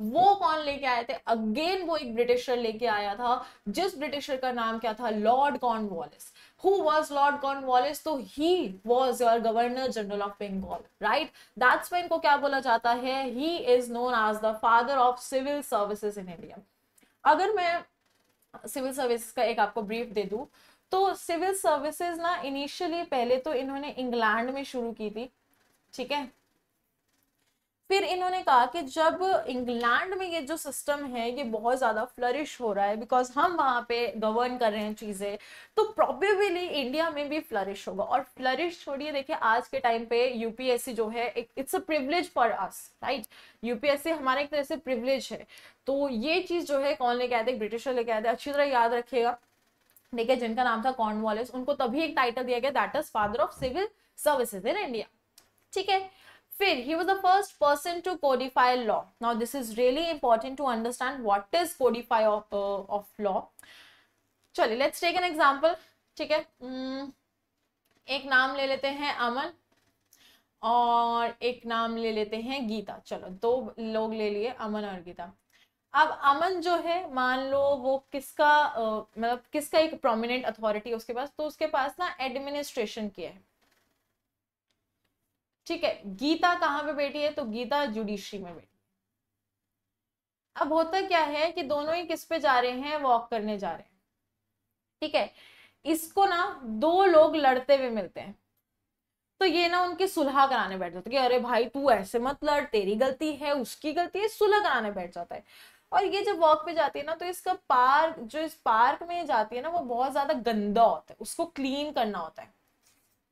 वो कौन लेके आए थे अगेन वो एक ब्रिटिशर लेके आया था जिस ब्रिटिशर का नाम क्या था lord Cornwallis who was lord Cornwallis तो he was your governor general of Bengal right that's में इनको क्या बोला जाता है he is known as the father of civil services in India अगर मैं सिविल सर्विसेज का एक आपको ब्रीफ दे दू तो सिविल सर्विसेज ना इनिशियली पहले तो इन्होंने इंग्लैंड में शुरू की थी ठीक है फिर इन्होंने कहा कि जब इंग्लैंड में ये जो सिस्टम है ये बहुत ज़्यादा फ्लरिश हो रहा है बिकॉज हम वहाँ पे गवर्न कर रहे हैं चीज़ें तो प्रॉबेबली इंडिया में भी फ्लरिश होगा और फ्लरिश छोड़िए देखिए आज के टाइम पे यूपीएससी जो है it's a privilege for us right UPSC हमारा एक तरह से प्रिवलेज है तो ये चीज़ जो है कौन लेके आए थे ब्रिटिशर लेके आए थे अच्छी तरह याद रखिएगा देखिए जिनका नाम था कॉर्न उनको तभी एक टाइटल दिया गया that is father of civil services in India ठीक है फिर he was the first person to codify law now this is really important to understand what is codify of law चलिए लेट्स टेक एन एग्जाम्पल ठीक है hmm. एक नाम ले लेते हैं अमन और एक नाम ले लेते हैं गीता चलो दो लोग ले लिए अमन और गीता अब अमन जो है मान लो वो किसका uh, मतलब किसका एक प्रोमिनेंट अथॉरिटी है उसके पास तो उसके पास ना एडमिनिस्ट्रेशन की है ठीक है गीता कहाँ पे बैठी है तो गीता जुडिशरी में बैठी है अब होता क्या है कि दोनों ही किस पे जा रहे हैं वॉक करने जा रहे हैं ठीक है इसको ना दो लोग लड़ते हुए मिलते हैं तो ये ना उनकी सुलह कराने बैठ जाते कि अरे भाई तू ऐसे मत लड़ तेरी गलती है उसकी गलती है सुलह कराने बैठ जाता है और ये जब वॉक पे जाती है ना तो इसका पार्क जो इस पार्क में जाती है ना वो बहुत ज्यादा गंदा होता है उसको क्लीन करना होता है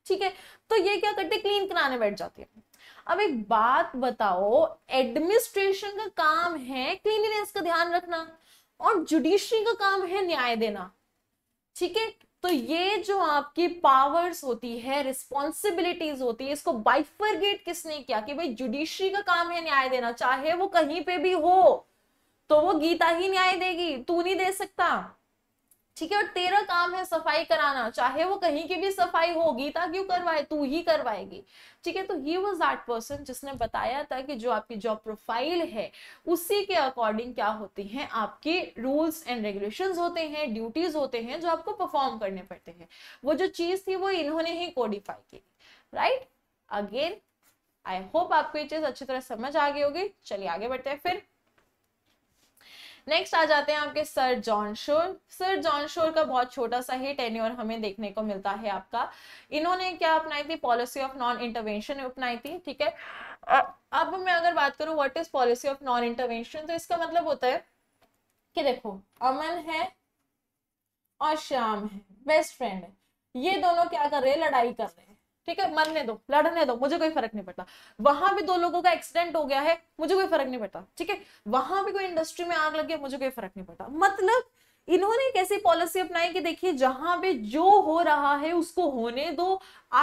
ठीक है तो ये क्या करते क्लीन कराने बैठ जाती है अब एक बात बताओ एडमिनिस्ट्रेशन का काम है क्लीनलीनेस का ध्यान रखना और जुडिशरी का काम है न्याय देना ठीक है तो ये जो आपकी पावर्स होती है रिस्पॉन्सिबिलिटीज होती है इसको बाइफरगेट किसने किया कि भाई जुडिशरी का काम है न्याय देना चाहे वो कहीं पे भी हो तो वो गीता ही न्याय देगी तू नहीं दे सकता ठीक है और तेरा काम है सफाई कराना चाहे वो कहीं की भी सफाई होगी ता क्यों करवाए तू ही करवाएगी ठीक है तो ही वॉज दैट पर्सन जिसने बताया था कि जो आपकी जॉब प्रोफाइल है उसी के अकॉर्डिंग क्या होती हैं आपके रूल्स एंड रेगुलेशन होते हैं ड्यूटीज होते हैं जो आपको परफॉर्म करने पड़ते हैं वो जो चीज थी वो इन्होंने ही कोडिफाई की राइट अगेन आई होप आपको ये चीज अच्छी तरह समझ आ गई होगी चलिए आगे बढ़ते हैं फिर नेक्स्ट आ जाते हैं आपके sir John Shore sir John Shore का बहुत छोटा सा ही टेन्योर हमें देखने को मिलता है आपका इन्होंने क्या अपनाई थी पॉलिसी ऑफ नॉन इंटरवेंशन अपनाई थी ठीक है अब मैं अगर बात करूं what is policy of non intervention तो इसका मतलब होता है कि देखो अमन है और श्याम है बेस्ट फ्रेंड है ये दोनों क्या कर रहे हैं लड़ाई कर रहे हैं ठीक है मरने दो लड़ने दो मुझे कोई फर्क नहीं पड़ता वहां भी दो लोगों का एक्सीडेंट हो गया है मुझे कोई फर्क नहीं पड़ता ठीक है वहां भी कोई इंडस्ट्री में आग लग गया मुझे कोई फर्क नहीं पड़ता मतलब इन्होंने एक ऐसी पॉलिसी अपनाई कि देखिए जहां पे जो हो रहा है उसको होने दो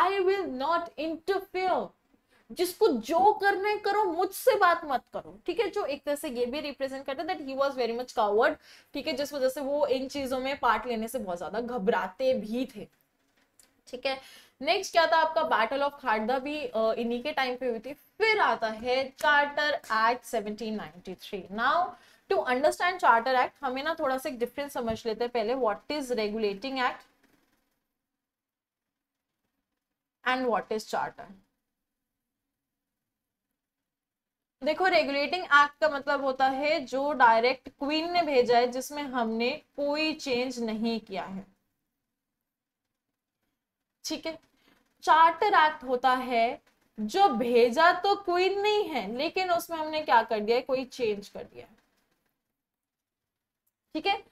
आई विल नॉट इंटरफेयर जिसको जो करने करो मुझसे बात मत करो ठीक है जो एक तरह से ये भी रिप्रेजेंट करता है that he was very much coward ठीक है जिस वजह से वो इन चीजों में पार्ट लेने से बहुत ज्यादा घबराते भी थे ठीक है नेक्स्ट क्या था आपका बैटल ऑफ खारदा भी इन्हीं के टाइम पे हुई थी फिर आता है charter act 1793 now to understand charter act हमें ना थोड़ा सा डिफरेंस समझ लेते हैं पहले what is regulating act and what is charter देखो रेगुलेटिंग एक्ट का मतलब होता है जो डायरेक्ट क्वीन ने भेजा है जिसमें हमने कोई चेंज नहीं किया है ठीक है चार्टर एक्ट होता है जो भेजा तो क्वीन नहीं है लेकिन उसमें हमने क्या कर दिया है कोई चेंज कर दिया है ठीक है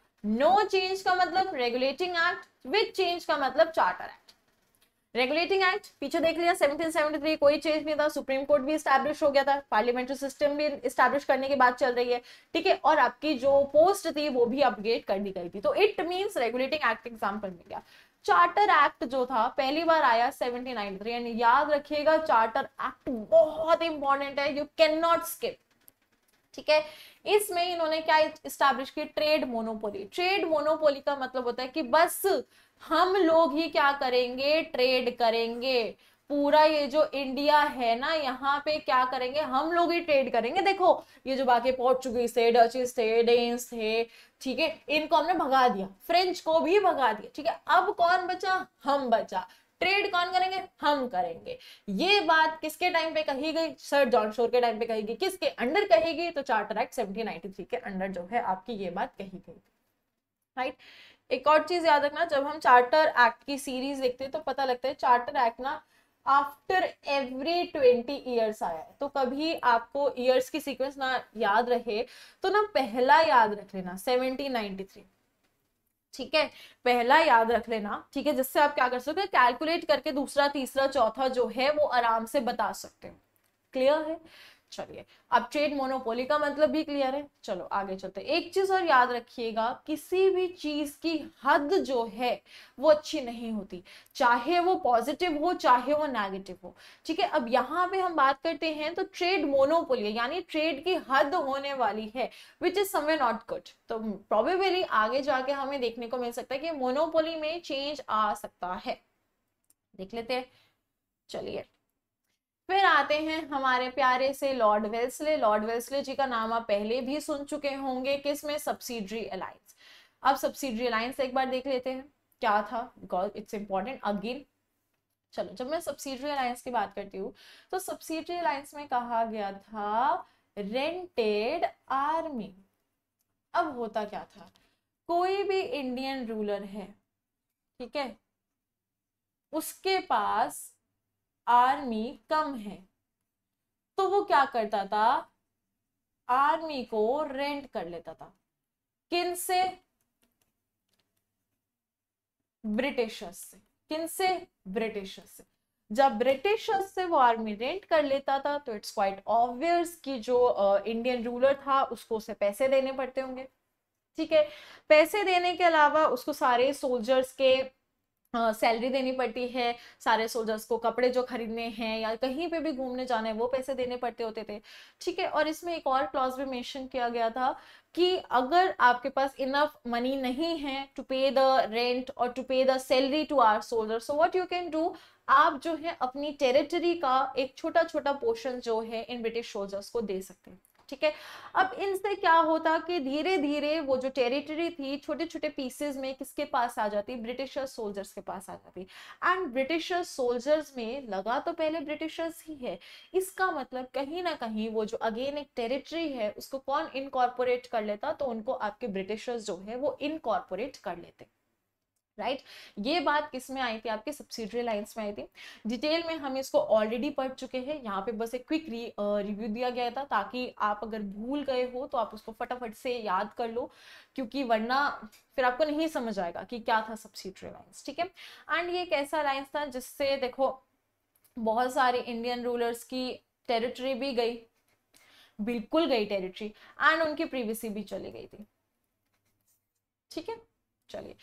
नो चेंज का मतलब रेगुलेटिंग एक्ट विथ चेंज का मतलब चार्टर एक्ट रेगुलेटिंग एक्ट पीछे देख लिया 1773 कोई चेंज नहीं था सुप्रीम कोर्ट भी स्टैब्लिश हो गया था पार्लियामेंट्री सिस्टम भी स्टैब्लिश करने की बात चल रही है ठीक है और आपकी जो पोस्ट थी वो भी अपग्रेड कर दी गई थी तो it means regulating act example मिल गया चार्टर एक्ट जो था पहली बार आया 1793 एंड याद रखिएगा चार्टर एक्ट बहुत इंपॉर्टेंट है यू कैन नॉट स्किप ठीक है इसमें इन्होंने क्या स्टैब्लिश की ट्रेड मोनोपोली ट्रेड मोनोपोली का मतलब होता है कि बस हम लोग ही क्या करेंगे ट्रेड करेंगे पूरा ये जो इंडिया है ना यहाँ पे क्या करेंगे हम लोग ही ट्रेड करेंगे देखो ये जो बाकी पोर्चुगीज है डचिस थे डेंस थे ठीक है इनको हमने भगा दिया फ्रेंच को भी भगा दिया ठीक है अब कौन बचा हम बचा ट्रेड कौन करेंगे हम करेंगे ये बात किसके टाइम पे कही गई सर जॉन शोर के टाइम पे कही गई किसके अंडर कही गई तो चार्टर एक्ट 1793 के अंडर जो है आपकी ये बात कही गई राइट एक और चीज याद रखना जब हम चार्टर एक्ट की सीरीज देखते हैं तो पता लगता है चार्टर एक्ट ना आफ्टर एवरी ट्वेंटी ईयर्स आया है तो कभी आपको ईयर्स की सीक्वेंस ना याद रहे तो ना पहला याद रख लेना सेवनटीन नाइनटी थ्री ठीक है पहला याद रख लेना ठीक है जिससे आप क्या कर सकते हो कैलकुलेट करके दूसरा तीसरा चौथा जो है वो आराम से बता सकते हो क्लियर है चलिए अब ट्रेड मोनोपोली का मतलब भी क्लियर है चलो आगे चलते एक चीज और याद रखिएगा किसी भी चीज की हद जो है वो अच्छी नहीं होती चाहे वो पॉजिटिव हो चाहे वो नेगेटिव हो ठीक है अब यहाँ पे हम बात करते हैं तो ट्रेड मोनोपोली यानी ट्रेड की हद होने वाली है which is someway not good तो प्रोबेबली आगे जाके हमें देखने को मिल सकता है कि मोनोपोली में चेंज आ सकता है देख लेते हैं चलिए फिर आते हैं हमारे प्यारे से lord Wellesley lord Wellesley ji का नाम आप पहले भी सुन चुके होंगे किस में सब्सिडरी अलायंस अब सब्सिडरी अलायंस एक बार देख लेते हैं क्या था बिकॉज इट्स इंपॉर्टेंट अगेन चलो जब मैं सब्सिडरी अलायंस की बात करती हूँ तो सब्सिडरी अलायंस में कहा गया था रेंटेड आर्मी अब होता क्या था कोई भी इंडियन रूलर है ठीक है उसके पास आर्मी कम है तो वो क्या करता था आर्मी को रेंट कर लेता था किन से ब्रिटिशर्स से किन से ब्रिटिशर्स से जब ब्रिटिशर्स से वो आर्मी रेंट कर लेता था तो इट्स क्वाइट ऑब्वियस कि जो इंडियन रूलर था उसको उसे पैसे देने पड़ते होंगे ठीक है पैसे देने के अलावा उसको सारे सोल्जर्स के सैलरी देनी पड़ती है सारे सोल्जर्स को कपड़े जो खरीदने हैं या कहीं पे भी घूमने जाना है वो पैसे देने पड़ते होते थे ठीक है और इसमें एक और क्लॉज भी मेंशन किया गया था कि अगर आपके पास इनफ मनी नहीं है टू पे द रेंट और to pay the salary to our soldier so what you can do आप जो है अपनी टेरिटरी का एक छोटा छोटा पोर्शन जो है इन ब्रिटिश सोल्जर्स को दे सकते हैं ठीक है अब इनसे क्या होता कि धीरे धीरे वो जो टेरिटरी थी छोटे छोटे पीसेज में किसके पास आ जाती ब्रिटिशर सोल्जर्स के पास आ जाती एंड ब्रिटिशर सोल्जर्स में लगा तो पहले ब्रिटिशर्स ही है इसका मतलब कहीं ना कहीं वो जो अगेन एक टेरिटरी है उसको कौन इनकॉर्पोरेट कर लेता तो उनको आपके ब्रिटिशर्स जो है वो इनकॉर्पोरेट कर लेते राइट ये बात किस में आई थी आपके सब्सिडरी लाइन्स में आई थी डिटेल में हम इसको ऑलरेडी पढ़ चुके हैं यहाँ पे बस एक क्विक री, रिव्यू दिया गया था ताकि आप अगर भूल गए हो तो आप उसको फटाफट से याद कर लो क्योंकि वरना फिर आपको नहीं समझ आएगा कि क्या था सब्सिडरी लाइन्स ठीक है एंड ये एक ऐसा लाइन्स था जिससे देखो बहुत सारे इंडियन रूलर्स की टेरिटरी भी गई बिल्कुल गई टेरिटरी एंड उनकी प्रीवियसी भी चली गई थी ठीक है चलिए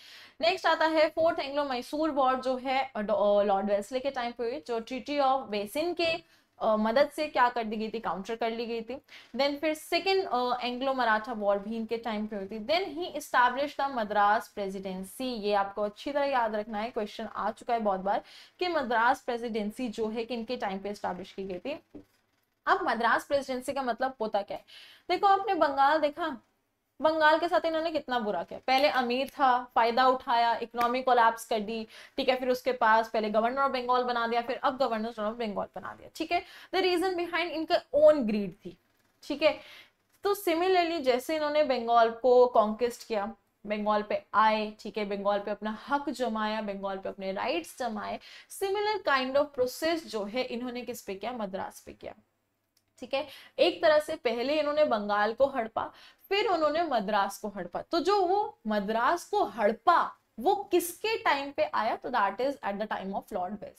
नेक्स्ट आता है फोर्थ एंग्लो मैसूर वॉर जो है लॉर्ड वेस्ले के टाइम पे जो ट्रीटी ऑफ वेसिन के Uh, मदद से क्या कर दी गई थी काउंटर कर ली गई थी देन फिर सेकेंड एंग्लो मराठा वॉर भी इनके टाइम पे हुई थी then he establish the Madras presidency ये आपको अच्छी तरह याद रखना है क्वेश्चन आ चुका है बहुत बार कि मद्रास प्रेसिडेंसी जो है किन के टाइम पे इस्टेब्लिश की गई थी अब मद्रास प्रेसिडेंसी का मतलब होता क्या है देखो आपने बंगाल देखा बंगाल के साथ इन्होंने कितना बुरा किया पहले अमीर था फायदा उठाया इकोनॉमी कोलैप्स कर दी ठीक है फिर उसके पास पहले गवर्नर ऑफ बंगाल बना दिया फिर अब गवर्नर ऑफ बंगाल बना दिया ठीक है द रीजन बिहाइंड इनका ओन ग्रीड थी ठीक है तो सिमिलरली जैसे इन्होंने बंगाल को कॉन्केस्ट किया बंगाल पे आए ठीक है बंगाल पे अपना हक जमाया बंगाल पे अपने राइट्स जमाए सिमिलर काइंड ऑफ प्रोसेस जो है इन्होंने किस पे किया मद्रास पे किया ठीक है एक तरह से पहले इन्होंने बंगाल को हड़पा फिर उन्होंने मद्रास को हड़पा तो जो वो मद्रास को हड़पा वो किसके टाइम पे आया तो that is at the time of lord पे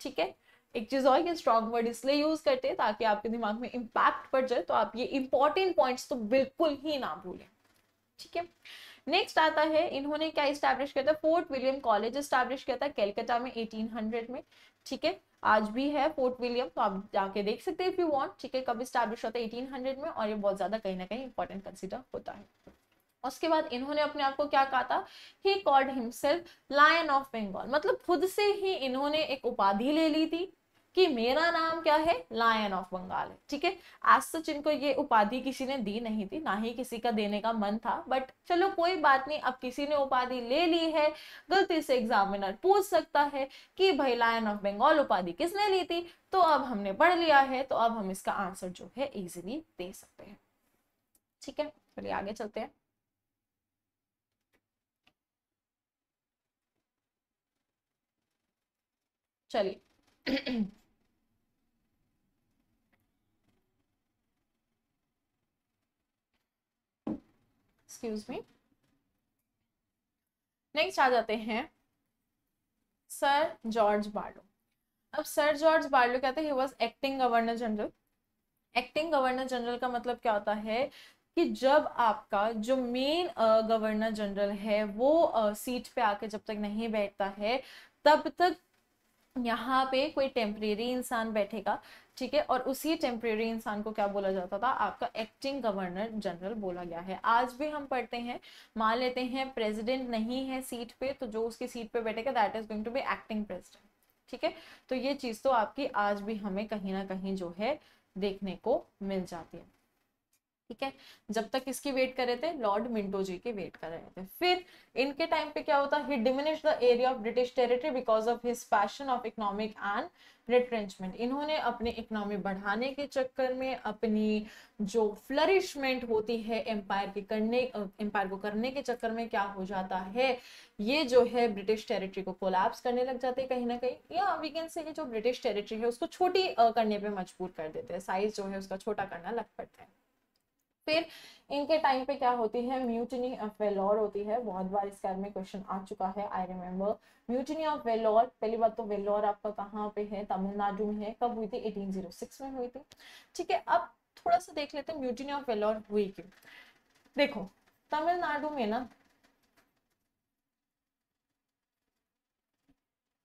ठीक है एक चीज और ये स्ट्रॉन्ग वर्ड इसलिए यूज करते हैं ताकि आपके दिमाग में इम्पैक्ट पड़ जाए तो आप ये इंपॉर्टेंट पॉइंट्स तो बिल्कुल ही ना भूलें ठीक है नेक्स्ट आता है इन्होंने क्या इस्टेब्लिश किया था फोर्ट विलियम कॉलेज इस्टेब्लिश किया था कैलकाटा में 1800 में ठीक है आज भी है फोर्ट विलियम तो आप जाके देख सकते हैं इफ यू वांट ठीक है कब स्टैब्लिश होता है एटीन हंड्रेड में और ये बहुत ज्यादा कहीं ना कहीं इंपॉर्टेंट कंसिडर होता है उसके बाद इन्होंने अपने आप को क्या कहा था he called himself lion of Bengal मतलब खुद से ही इन्होंने एक उपाधि ले ली थी कि मेरा नाम क्या है लायन ऑफ बंगाल है ठीक है आज सच इनको ये उपाधि किसी ने दी नहीं थी ना ही किसी का देने का मन था बट चलो कोई बात नहीं अब किसी ने उपाधि ले ली है गलती से एग्जामिनर पूछ सकता है कि भाई लायन ऑफ बंगाल उपाधि किसने ली थी तो अब हमने पढ़ लिया है तो अब हम इसका आंसर जो है इजिली दे सकते हैं ठीक है चलिए आगे चलते हैं चलिए [CLEARS THROAT] एक्सक्यूज मी नेक्स्ट आ जाते हैं सर जॉर्ज बार्डो अब सर जॉर्ज बार्डो कहते हैं he was acting governor general acting governor general का मतलब क्या होता है कि जब आपका जो मेन गवर्नर जनरल है वो सीट पे आके जब तक नहीं बैठता है तब तक यहाँ पे कोई टेम्परेरी इंसान बैठेगा ठीक है और उसी टेम्परेरी इंसान को क्या बोला जाता था आपका एक्टिंग गवर्नर जनरल बोला गया है आज भी हम पढ़ते हैं मान लेते हैं प्रेसिडेंट नहीं है सीट पे तो जो उसकी सीट पे बैठेगा that is going to be acting president ठीक है तो ये चीज़ तो आपकी आज भी हमें कहीं ना कहीं जो है देखने को मिल जाती है ठीक है जब तक इसकी वेट कर रहे थे लॉर्ड मिंटो जी की वेट कर रहे थे फिर इनके टाइम पे क्या होता he diminish the area of British territory because of his passion of economic and retrenchment इन्होंने अपनी इकोनॉमी बढ़ाने के चक्कर में अपनी जो फ्लरिशमेंट होती है एम्पायर की करने एम्पायर को करने के चक्कर में क्या हो जाता है ये जो है ब्रिटिश टेरिटरी को कोलैप्स करने लग जाते हैं कहीं ना कहीं या वीकेंड से से जो ब्रिटिश टेरिटरी है उसको छोटी करने पर मजबूर कर देते हैं साइज जो है उसका छोटा करना लग पड़ता है फिर इनके टाइम पे क्या होती है म्यूटनी ऑफ वेलोर होती है बहुत बार इसके बारे में क्वेश्चन आ चुका है I remember mutiny of Vellore पहली बात तो वेलोर आपका कहाँ पे है तमिलनाडु में है कब हुई थी 1806 में हुई थी ठीक है अब थोड़ा सा देख लेते हैं म्यूटनी ऑफ वेलोर हुई क्यों देखो तमिलनाडु में ना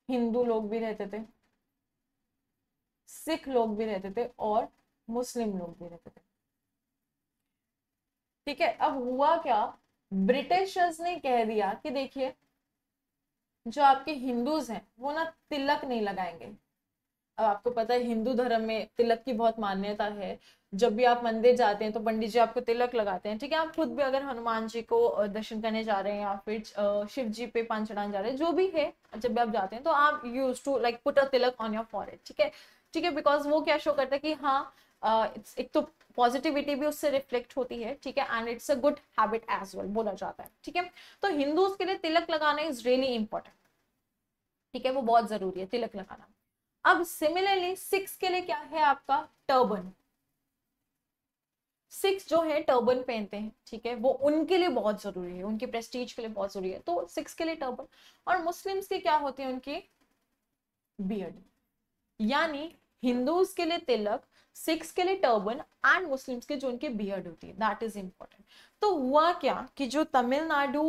हिंदू लोग भी रहते थे सिख लोग भी रहते थे और मुस्लिम लोग भी रहते थे ठीक है अब हुआ क्या ब्रिटिशर्स ने कह दिया कि देखिए जो आपके हिंदूज हैं वो ना तिलक नहीं लगाएंगे अब आपको पता है हिंदू धर्म में तिलक की बहुत मान्यता है जब भी आप मंदिर जाते हैं तो पंडित जी आपको तिलक लगाते हैं ठीक है आप खुद भी अगर हनुमान जी को दर्शन करने जा रहे हैं या फिर शिव जी पे पान चढ़ाने जा रहे हैं जो भी है जब भी आप जाते हैं तो आप use to like put a tilak on your forehead ठीक है ठीक है बिकॉज वो क्या शो करता है कि हाँ एक तो पॉजिटिविटी भी उससे रिफ्लेक्ट होती है ठीक है and it's a good habit as well बोला जाता है ठीक है तो हिंदू के लिए तिलक लगाना इज रियली इंपॉर्टेंट ठीक है वो बहुत जरूरी है तिलक लगाना अब सिमिलरली सिक्स के लिए क्या है आपका टर्बन सिक्स जो है टर्बन पहनते हैं ठीक है वो उनके लिए बहुत जरूरी है उनके प्रेस्टीज के लिए बहुत जरूरी है तो सिक्स के लिए टर्बन और मुस्लिम्स के क्या होती है उनकी बियड यानी हिंदूज के लिए तिलक सिक्स के लिए टर्बन एंड मुस्लिम्स के जो उनके बियर्ड होती है दैट इज इम्पोर्टेंट तो हुआ क्या कि जो तमिलनाडु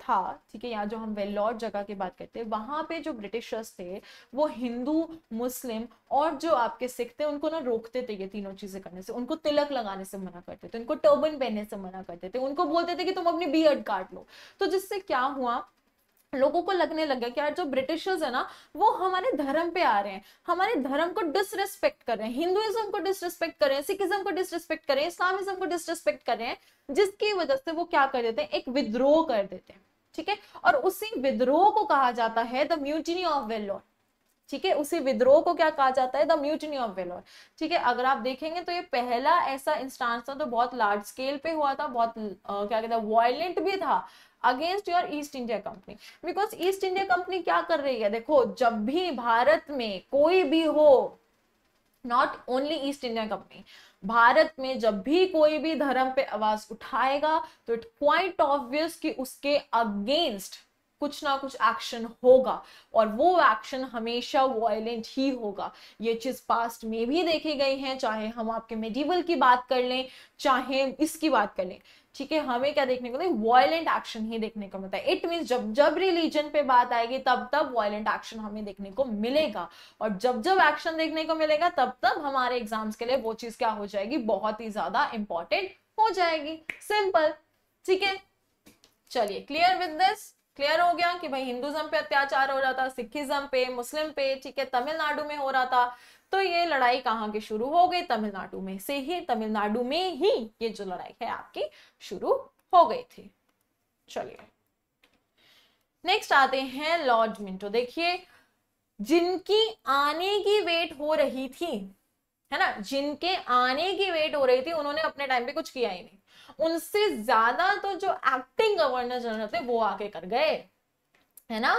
था ठीक है यहाँ जो हम वेल्लोर जगह की बात करते हैं वहां पे जो ब्रिटिशर्स थे वो हिंदू मुस्लिम और जो आपके सिख थे उनको ना रोकते थे ये तीनों चीज़ें करने से उनको तिलक लगाने से मना करते थे उनको टर्बन पहनने से मना करते थे उनको बोलते थे कि तुम अपनी बियर्ड काट लो तो जिससे क्या हुआ लोगों को लगने लग गया कि यार जो ब्रिटिशर्स है ना वो हमारे धर्म पे आ रहे हैं हमारे धर्म को डिसरिस्पेक्ट कर रहे हैं हिंदुइज्म को डिसरिस्पेक्ट कर रहे हैं सिखिज्म को डिसरिस्पेक्ट कर रहे हैं इस्लामिज्म को डिसरिस्पेक्ट कर रहे हैं जिसकी वजह से वो क्या कर देते हैं एक विद्रोह कर देते हैं ठीक है और उसी विद्रोह को कहा जाता है द म्यूटनी ऑफ वेलोर ठीक है उसी विद्रोह को क्या कहा जाता है द म्यूटनी ऑफ वेलोर ठीक है अगर आप देखेंगे तो ये पहला ऐसा इंस्टांस था तो बहुत लार्ज स्केल पे हुआ था बहुत आ, क्या कहते हैं वायलेंट भी था against your East India Company because East India Company क्या कर रही है देखो जब भी भारत में कोई भी हो not only East India Company Bharat में जब भी कोई भी धर्म पे आवाज उठाएगा तो इट क्वाइट ऑब्वियस कि उसके अगेंस्ट कुछ ना कुछ एक्शन होगा और वो एक्शन हमेशा वायलेंट ही होगा ये चीज पास्ट में भी देखी गई है चाहे हम आपके मेडिवल की बात कर लें चाहे इसकी बात कर लें ठीक है हमें क्या देखने को मिलता वॉयलेंट एक्शन ही देखने को मिलता है इट मीन जब जब रिलीजन पे बात आएगी तब तब वॉयलेंट एक्शन हमें देखने को मिलेगा और जब जब एक्शन देखने को मिलेगा तब तब हमारे एग्जाम्स के लिए वो चीज क्या हो जाएगी बहुत ही ज्यादा इंपॉर्टेंट हो जाएगी सिंपल ठीक है चलिए क्लियर विद दिस क्लियर हो गया कि भाई हिंदुजम पे अत्याचार हो रहा था सिखिज्म पे मुस्लिम पे ठीक है तमिलनाडु में हो रहा था तो ये लड़ाई कहाँ की शुरू हो गई तमिलनाडु में से ही तमिलनाडु में ही ये जो लड़ाई है आपकी शुरू हो गई थी चलिए नेक्स्ट आते हैं लॉर्ड मिंटो देखिए जिनकी आने की वेट हो रही थी है ना जिनके आने की वेट हो रही थी उन्होंने अपने टाइम पे कुछ किया ही नहीं उनसे ज्यादा तो जो एक्टिंग गवर्नर जनरल थे वो आके कर गए है ना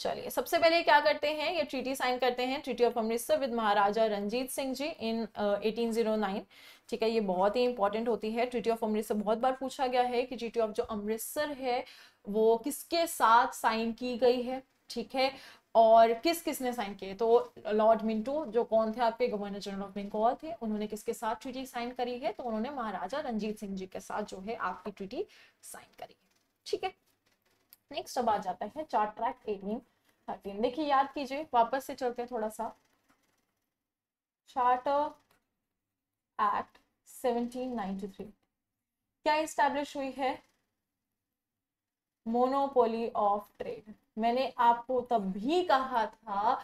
चलिए सबसे पहले क्या करते हैं ये ट्रीटी साइन करते हैं treaty of Amritsar with Maharaja Ranjit Singh ji in eighteen zero nine ठीक है ये बहुत ही इंपॉर्टेंट होती है ट्रीटी ऑफ अमृतसर बहुत बार पूछा गया है कि ट्रीटी ऑफ जो अमृतसर है वो किसके साथ साइन की गई है ठीक है और किस किसने साइन किए तो लॉर्ड मिंटू जो कौन थे आपके गवर्नर जनरल ऑफ बेंगाल थे उन्होंने किसके साथ ट्रीटी साइन करी है तो उन्होंने महाराजा रंजीत सिंह जी के साथ जो है आपकी ट्रीटी साइन करी है ठीक है नेक्स्ट अब आ जाते हैं चार ट्रैक एटीन थर्टीन देखिए याद कीजिए वापस से चलते हैं थोड़ा सा चार्टर एक्ट 1793 क्या इस्टेब्लिश हुई है मोनोपोली ऑफ ट्रेड मैंने आपको तब भी कहा था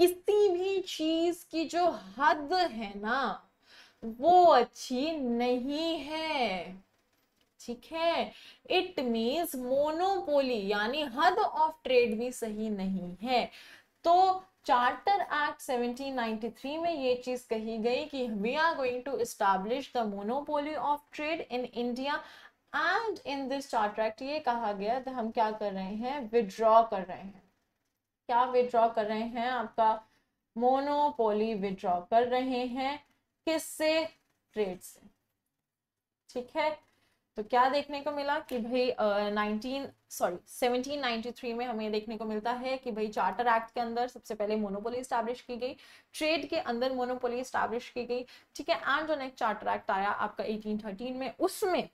किसी भी चीज की जो हद है ना वो अच्छी नहीं है ठीक है इट मीन्स मोनोपोली यानी हद ऑफ ट्रेड भी सही नहीं है तो चार्टर एक्ट 1793 में ये चीज कही गई कि we are going to establish the monopoly of trade in India and in this charter act ये कहा गया तो हम क्या कर रहे हैं विड्रॉ कर रहे हैं क्या विड्रॉ कर रहे हैं आपका मोनोपोली विड्रॉ कर रहे हैं किससे ट्रेड से ठीक है तो क्या देखने को मिला कि भाई नाइनटीन सॉरी 1793 में हमें देखने को मिलता है कि भाई चार्टर एक्ट के अंदर सबसे पहले मोनोपोली स्टैब्लिश की गई ट्रेड के अंदर मोनोपोली स्टैब्लिश की गई ठीक है एंड जो नेक्स्ट चार्टर एक्ट आया आपका 1813 में उसमें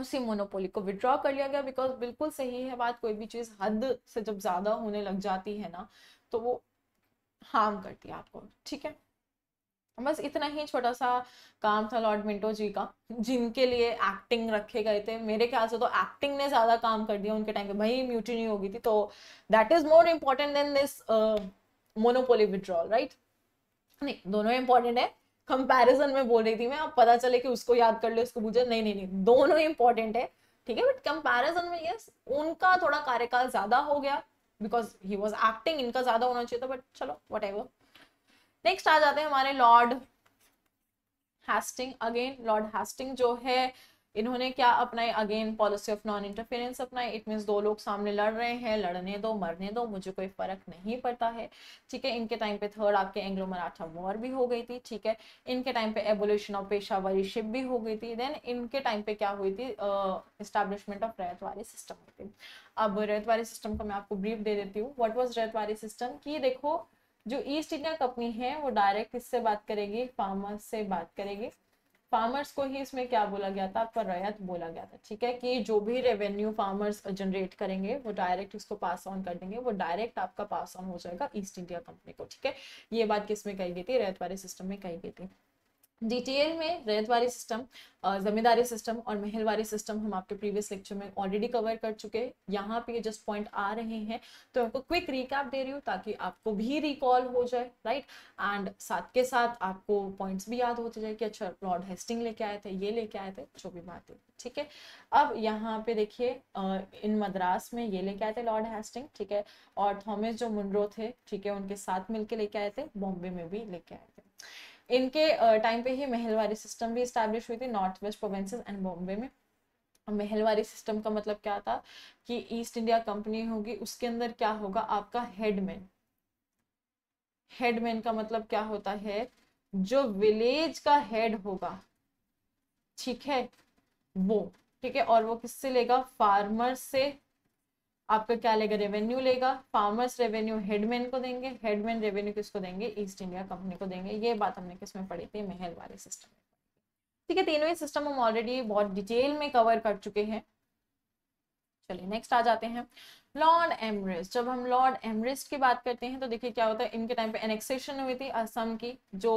उसी मोनोपोली को विड्रॉ कर लिया गया बिकॉज बिल्कुल सही है बात कोई भी चीज़ हद से जब ज़्यादा होने लग जाती है ना तो वो हार्म करती है आपको ठीक है बस इतना ही छोटा सा काम था लॉर्ड मिंटो जी का जिनके लिए एक्टिंग रखे गए थे मेरे ख्याल से तो एक्टिंग ने ज़्यादा काम कर दिया उनके टाइम पे भाई म्यूटी नहीं होगी थी तो that is more important than this monopoly withdrawal right नहीं दोनों इंपॉर्टेंट है कंपैरिजन में बोल रही थी मैं अब पता चले कि उसको याद कर ले उसको मुझे नहीं नहीं नहीं दोनों इंपॉर्टेंट है ठीक है बट कंपैरिजन में यस उनका थोड़ा कार्यकाल ज़्यादा हो गया बिकॉज ही वॉज एक्टिंग इनका ज़्यादा होना चाहिए था बट चलो वट एवर नेक्स्ट आ जाते हैं हमारे lord Hastings again lord Hastings जो है इन्होंने क्या अपनाई again policy of non interference अपनाई इट मीन्स दो लोग सामने लड़ रहे हैं लड़ने दो मरने दो मुझे कोई फर्क नहीं पड़ता है ठीक है इनके टाइम पे थर्ड आपके एंग्लो मराठा वॉर भी हो गई थी ठीक है इनके टाइम पे एवोल्यूशन ऑफ पेशावरी शिप भी हो गई थी देन इनके टाइम पे क्या हुई थी इस्टेब्लिशमेंट ऑफ रैतवारी सिस्टम होती अब रैतवारी सिस्टम का मैं आपको ब्रीफ दे देती हूँ वट वॉज रैतवारी सिस्टम की देखो जो ईस्ट इंडिया कंपनी है वो डायरेक्ट इससे बात करेगी फार्मर्स से बात करेगी फार्मर्स को ही इसमें क्या बोला गया था आपका रैयत बोला गया था ठीक है कि जो भी रेवेन्यू फार्मर्स जनरेट करेंगे वो डायरेक्ट उसको पास ऑन कर देंगे वो डायरेक्ट आपका पास ऑन हो जाएगा ईस्ट इंडिया कंपनी को ठीक है ये बात किस में कही गई थी रैयत वाले सिस्टम में कही गई थी डिटेल में वाले सिस्टम जमींदारी सिस्टम और महलवारी सिस्टम हम आपके प्रीवियस लेक्चर में ऑलरेडी कवर कर चुके हैं यहाँ पे जस्ट पॉइंट आ रहे हैं तो आपको क्विक रिकैप दे रही हूँ ताकि आपको भी रिकॉल हो जाए राइट एंड साथ के साथ आपको पॉइंट्स भी याद होते जाए कि अच्छा लॉर्ड हेस्टिंग लेके आए थे ये लेके आए थे जो भी बातें ठीक है अब यहाँ पे देखिए इन मद्रास में ये लेके आए थे लॉर्ड हेस्टिंग ठीक है और थॉमस जो मुंड्रो थे ठीक है उनके साथ मिलकर लेके आए थे बॉम्बे में भी लेके आए थे इनके टाइम पे ही महलवारी सिस्टम भी इस्टेब्लिश हुई थी north west provinces and Bombay में महलवारी सिस्टम का मतलब क्या था कि ईस्ट इंडिया कंपनी होगी उसके अंदर क्या होगा आपका हेडमैन हेडमैन का मतलब क्या होता है जो विलेज का हेड होगा ठीक है वो ठीक है और वो किससे लेगा फार्मर से आपका क्या लेगा रेवेन्यू लेगा फार्मर्स रेवेन्यू हेडमैन को देंगे हेडमैन रेवेन्यू किसको देंगे ईस्ट इंडिया कंपनी को देंगे ये बात हमने किसमें पढ़ी थी महल वाले सिस्टम ठीक है तीनों ही सिस्टम हम ऑलरेडी बहुत डिटेल में कवर कर चुके हैं चलिए नेक्स्ट आ जाते हैं लॉर्ड एमरेस्ट जब हम लॉर्ड एमरेस्ट की बात करते हैं तो देखिए क्या होता है इनके टाइम पे एनेक्सेशन हुई थी असम की जो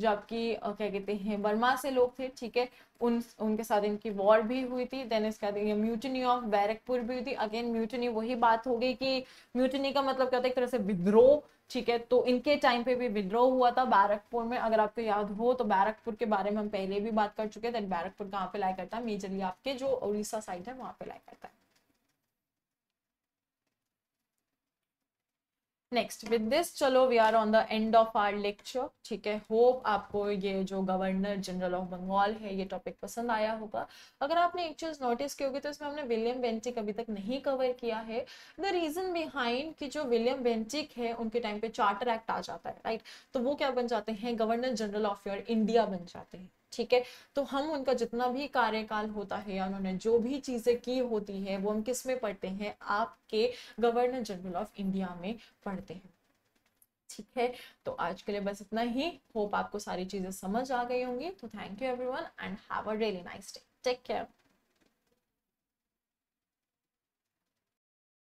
जो आपकी क्या कहते हैं बर्मा से लोग थे ठीक है उन उनके साथ इनकी वॉर भी हुई थी देन इसके बाद ये म्यूटनी ऑफ बैरकपुर भी हुई थी अगेन म्यूटनी वही बात हो गई कि म्यूटनी का मतलब क्या होता है एक तरह से विद्रोह ठीक है तो इनके टाइम पे भी विद्रोह हुआ था बैरकपुर में अगर आपको याद हो तो बैरकपुर के बारे में हम पहले भी बात कर चुके हैं देन बैरकपुर कहाँ पे लाया करता है मेजरली आपके जो उड़ीसा साइड है वहाँ पे लाया करता है नेक्स्ट विद दिस चलो we are on the end of our lecture ठीक है होप आपको ये जो गवर्नर जनरल ऑफ बंगाल है ये टॉपिक पसंद आया होगा अगर आपने एक चीज़ नोटिस की होगी तो इसमें हमने विलियम बेंटिक अभी तक नहीं कवर किया है द रीज़न बिहाइंड कि जो विलियम बेंटिक है उनके टाइम पे चार्टर एक्ट आ जाता है राइट तो वो क्या बन जाते हैं governor general of your India बन जाते हैं ठीक है तो हम उनका जितना भी कार्यकाल होता है या उन्होंने जो भी चीज़ें की होती है वो हम किस में पढ़ते हैं आपके गवर्नर जनरल ऑफ इंडिया में पढ़ते हैं ठीक है तो आज के लिए बस इतना ही होप आपको सारी चीज़ें समझ आ गई होंगी तो thank you everyone and have a really nice day take care